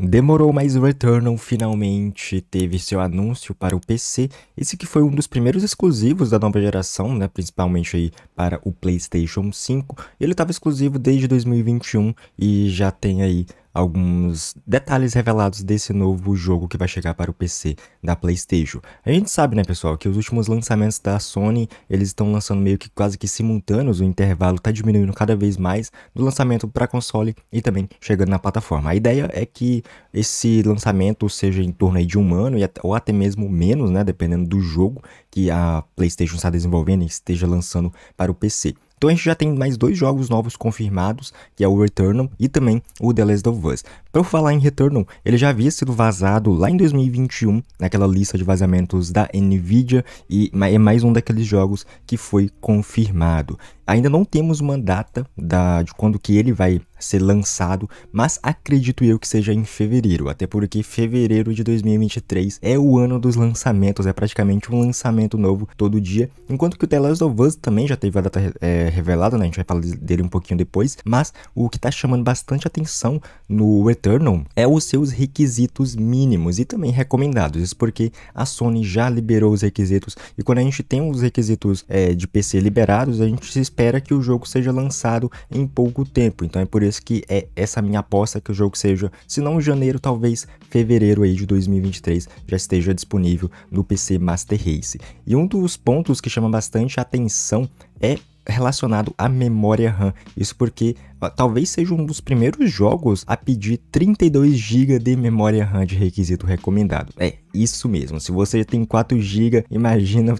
Demorou, mas Returnal finalmente teve seu anúncio para o PC. Esse que foi um dos primeiros exclusivos da nova geração, né? principalmente aí para o PlayStation 5. Ele estava exclusivo desde 2021 e já tem aí alguns detalhes revelados desse novo jogo que vai chegar para o PC da PlayStation. A gente sabe, né, pessoal, que os últimos lançamentos da Sony, eles estão lançando meio que quase que simultâneos, o intervalo está diminuindo cada vez mais do lançamento para console e também chegando na plataforma. A ideia é que esse lançamento seja em torno de um ano ou até mesmo menos, né, dependendo do jogo que a PlayStation está desenvolvendo e esteja lançando para o PC. Então a gente já tem mais dois jogos novos confirmados, que é o Returnal e também o The Last of Us. Por falar em Returnal, ele já havia sido vazado lá em 2021 naquela lista de vazamentos da Nvidia e é mais um daqueles jogos que foi confirmado. Ainda não temos uma data da, de quando que ele vai ser lançado, mas acredito eu que seja em fevereiro, até porque fevereiro de 2023 é o ano dos lançamentos, é praticamente um lançamento novo todo dia, enquanto que o The Last of Us também já teve a data é, revelada, né? a gente vai falar dele um pouquinho depois, mas o que está chamando bastante atenção no e Returnal é os seus requisitos mínimos e também recomendados. Isso porque a Sony já liberou os requisitos e quando a gente tem os requisitos é, de PC liberados, a gente espera que o jogo seja lançado em pouco tempo. Então é por isso que é essa minha aposta que o jogo seja, se não janeiro, talvez fevereiro aí de 2023 já esteja disponível no PC Master Race. E um dos pontos que chama bastante atenção é relacionado à memória RAM. Isso porque talvez seja um dos primeiros jogos a pedir 32 GB de memória RAM de requisito recomendado. É, isso mesmo. Se você tem 4 GB, imagina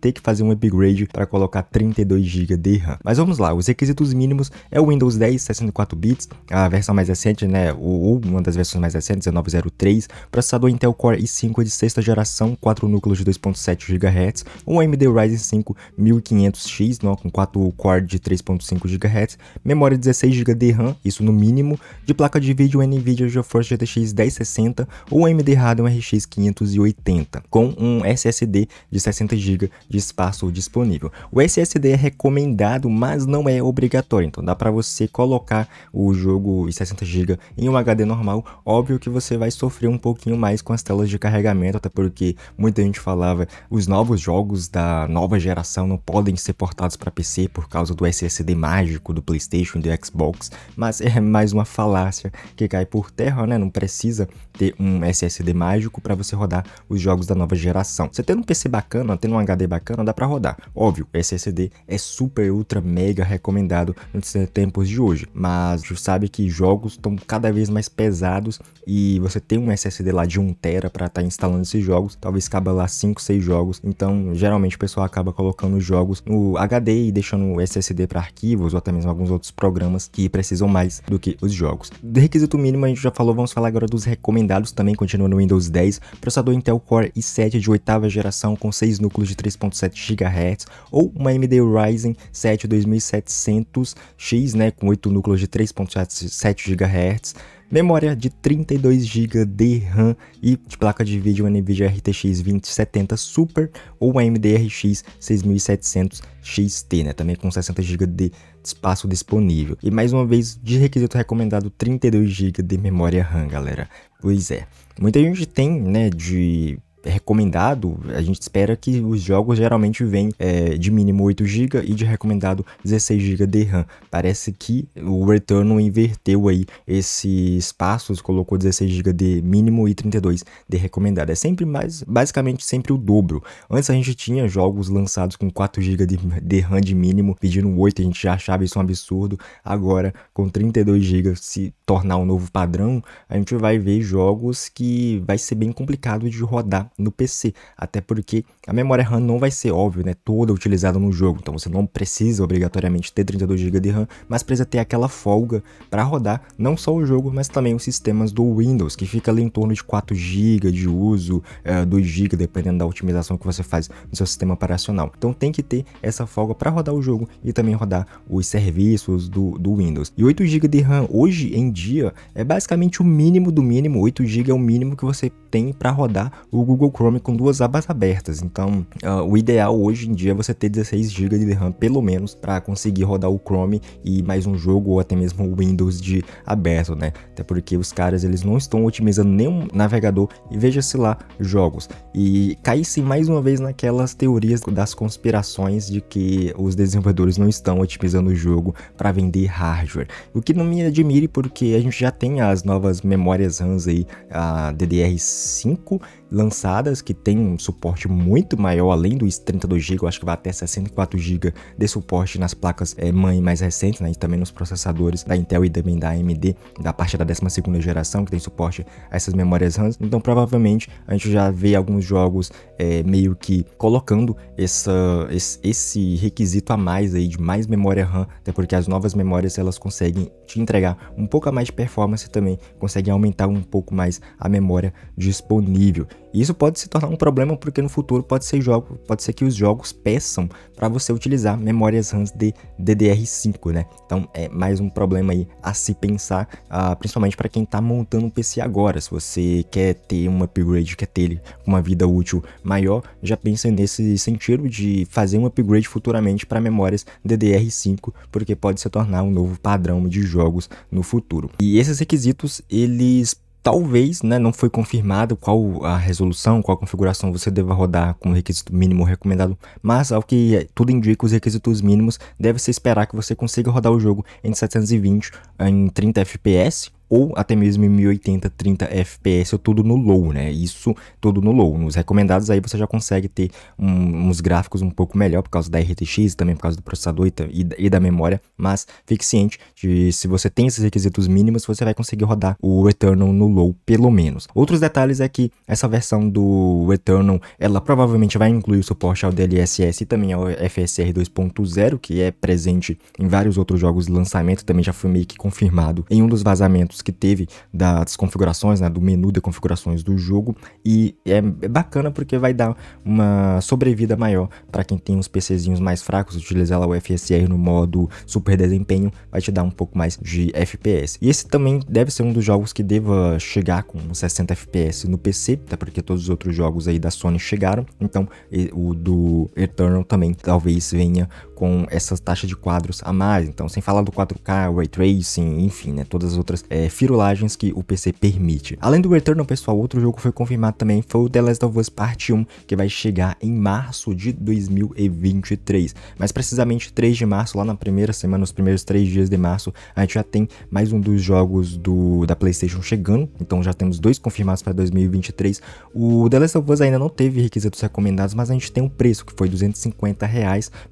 ter que fazer um upgrade para colocar 32 GB de RAM. Mas vamos lá, os requisitos mínimos é o Windows 10 64 bits, a versão mais recente, né, ou uma das versões mais recentes, 1903, processador Intel Core i5 de sexta geração, 4 núcleos de 2.7 GHz, um AMD Ryzen 5 1500X, não, com 4 core de 3.5 GHz, memória 16 GB de RAM, isso no mínimo, de placa de vídeo NVIDIA GeForce GTX 1060 ou AMD Radeon RX 500 580, com um SSD de 60 GB de espaço disponível. O SSD é recomendado, mas não é obrigatório, então dá para você colocar o jogo em 60 GB em um HD normal. Óbvio que você vai sofrer um pouquinho mais com as telas de carregamento, até porque muita gente falava os novos jogos da nova geração não podem ser portados para PC por causa do SSD mágico do PlayStation e do Xbox, mas é mais uma falácia que cai por terra, né? Não precisa ter um SSD mágico para você você rodar os jogos da nova geração. Você tendo um PC bacana, tendo um HD bacana, dá para rodar. Óbvio, SSD é super, ultra, mega recomendado nos tempos de hoje, mas você sabe que jogos estão cada vez mais pesados e você tem um SSD lá de 1 tera para estar tá instalando esses jogos, talvez caba lá 5, 6 jogos, então geralmente o pessoal acaba colocando os jogos no HD e deixando o SSD para arquivos ou até mesmo alguns outros programas que precisam mais do que os jogos. De requisito mínimo a gente já falou, vamos falar agora dos recomendados também, continuando no Windows 10, processador Intel Core i7 de oitava geração com 6 núcleos de 3.7 GHz, ou uma AMD Ryzen 7 2700X né, com 8 núcleos de 3.7 GHz, memória de 32 GB de RAM e de placa de vídeo NVIDIA RTX 2070 Super ou AMD RX 6700 XT, né? Também com 60 GB de espaço disponível. E mais uma vez, de requisito recomendado 32 GB de memória RAM, galera. Pois é. Muita gente tem, né, de recomendado, a gente espera que os jogos geralmente vêm é, de mínimo 8 GB e de recomendado 16 GB de RAM. Parece que o Returnal inverteu aí esses passos, colocou 16 GB de mínimo e 32 de recomendado. É sempre mais, basicamente sempre o dobro. Antes a gente tinha jogos lançados com 4 GB de, de RAM de mínimo, pedindo 8, a gente já achava isso um absurdo. Agora, com 32 GB se tornar um novo padrão, a gente vai ver jogos que vai ser bem complicado de rodar no PC, até porque a memória RAM não vai ser óbvio, né, toda utilizada no jogo, então você não precisa obrigatoriamente ter 32 GB de RAM, mas precisa ter aquela folga para rodar não só o jogo, mas também os sistemas do Windows, que fica ali em torno de 4 GB de uso, é, 2 GB dependendo da otimização que você faz no seu sistema operacional. Então tem que ter essa folga para rodar o jogo e também rodar os serviços do, do Windows. E 8 GB de RAM hoje em dia é basicamente o mínimo do mínimo, 8 GB é o mínimo que você tem para rodar o Google Chrome com duas abas abertas. Então, uh, o ideal hoje em dia é você ter 16 GB de RAM, pelo menos, para conseguir rodar o Chrome e mais um jogo ou até mesmo o Windows de aberto, né? Até porque os caras eles não estão otimizando nenhum navegador e veja-se lá jogos. E caísse mais uma vez naquelas teorias das conspirações de que os desenvolvedores não estão otimizando o jogo para vender hardware. O que não me admire porque a gente já tem as novas memórias RAMs aí, a ddr 5 lançadas que tem um suporte muito maior, além dos 32 GB, acho que vai até 64 GB de suporte nas placas é, mãe mais recentes, né, e também nos processadores da Intel e também da AMD, da parte da 12ª geração, que tem suporte a essas memórias RAM, então provavelmente a gente já vê alguns jogos é, meio que colocando essa, esse requisito a mais aí de mais memória RAM, até porque as novas memórias elas conseguem te entregar um pouco a mais de performance também, conseguem aumentar um pouco mais a memória disponível. E isso pode se tornar um problema porque no futuro pode ser, jogo, pode ser que os jogos peçam para você utilizar memórias RAM de DDR5, né? Então é mais um problema aí a se pensar, uh, principalmente para quem está montando um PC agora. Se você quer ter um upgrade, quer ter ele uma vida útil maior, já pensa nesse sentido de fazer um upgrade futuramente para memórias DDR5, porque pode se tornar um novo padrão de jogos no futuro. E esses requisitos, eles Talvez, né, não foi confirmado qual a resolução, qual a configuração você deva rodar com o requisito mínimo recomendado, mas ao que tudo indica, os requisitos mínimos deve-se esperar que você consiga rodar o jogo em 720 em 30 FPS, ou até mesmo em 1080, 30 FPS, ou tudo no low, né? Isso tudo no low. Nos recomendados aí você já consegue ter um, uns gráficos um pouco melhor por causa da RTX, também por causa do processador e, e, da memória, mas fique ciente de se você tem esses requisitos mínimos, você vai conseguir rodar o Eternal no low, pelo menos. Outros detalhes é que essa versão do Eternal, ela provavelmente vai incluir o suporte ao DLSS e também ao FSR 2.0, que é presente em vários outros jogos de lançamento, também já foi meio que confirmado em um dos vazamentos que teve das configurações, né, do menu de configurações do jogo. E é, é bacana porque vai dar uma sobrevida maior para quem tem uns PCzinhos mais fracos, utilizar lá o FSR no modo super desempenho, vai te dar um pouco mais de FPS. E esse também deve ser um dos jogos que deva chegar com 60 FPS no PC, até porque todos os outros jogos aí da Sony chegaram. Então, o do Eternal também talvez venha com essas taxas de quadros a mais. Então, sem falar do 4K, Ray Tracing, enfim, né, todas as outras é, firulagens que o PC permite. Além do Returnal, pessoal, outro jogo foi confirmado também, foi o The Last of Us Part 1, que vai chegar em março de 2023. Mas precisamente 3 de março, lá na primeira semana, nos primeiros 3 dias de março, a gente já tem mais um dos jogos do, da PlayStation chegando. Então já temos dois confirmados para 2023. O The Last of Us ainda não teve requisitos recomendados, mas a gente tem um preço que foi 250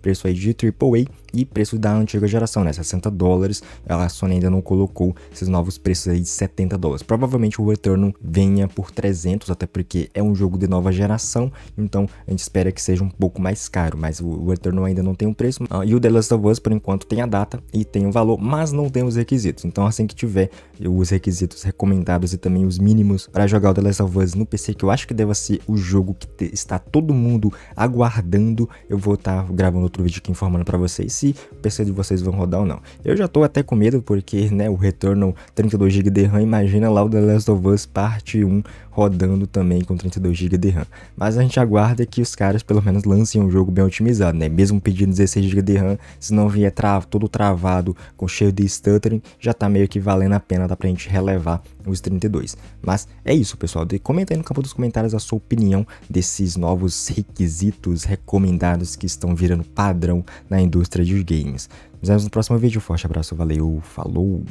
preço aí de AAA e preço da antiga geração, né? 60 dólares. A Sony ainda não colocou esses novos preços aí de 70 dólares. Provavelmente o retorno venha por 300, até porque é um jogo de nova geração, então a gente espera que seja um pouco mais caro, mas o retorno ainda não tem um preço. Uh, e o The Last of Us, por enquanto, tem a data e tem o um valor, mas não tem os requisitos. Então, assim que tiver os requisitos recomendados e também os mínimos para jogar o The Last of Us no PC, que eu acho que deva ser o jogo que está todo mundo aguardando, eu vou estar tá gravando outro vídeo aqui informando informando para vocês se o PC de vocês vão rodar ou não. Eu já tô até com medo porque, né, o retorno 32GB de RAM, imagina lá o The Last of Us Parte 1 rodando também com 32GB de RAM. Mas a gente aguarda que os caras pelo menos lancem um jogo bem otimizado, né? Mesmo pedindo 16GB de RAM, se não vier tra todo travado, com cheio de stuttering, já tá meio que valendo a pena, dá pra gente relevar os 32. Mas é isso, pessoal. Comenta aí no campo dos comentários a sua opinião desses novos requisitos recomendados que estão virando padrão na indústria dos games. Nos vemos no próximo vídeo. Forte abraço, valeu, falou!